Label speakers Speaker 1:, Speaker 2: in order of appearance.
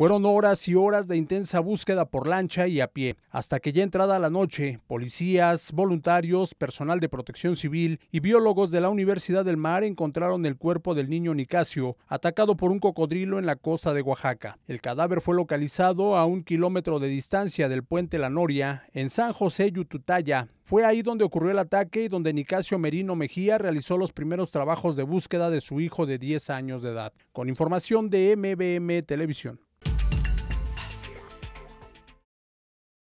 Speaker 1: Fueron horas y horas de intensa búsqueda por lancha y a pie, hasta que ya entrada la noche, policías, voluntarios, personal de protección civil y biólogos de la Universidad del Mar encontraron el cuerpo del niño Nicasio, atacado por un cocodrilo en la costa de Oaxaca. El cadáver fue localizado a un kilómetro de distancia del puente La Noria, en San José, Yututaya, fue ahí donde ocurrió el ataque y donde Nicasio Merino Mejía realizó los primeros trabajos de búsqueda de su hijo de 10 años de edad. Con información de MBM Televisión.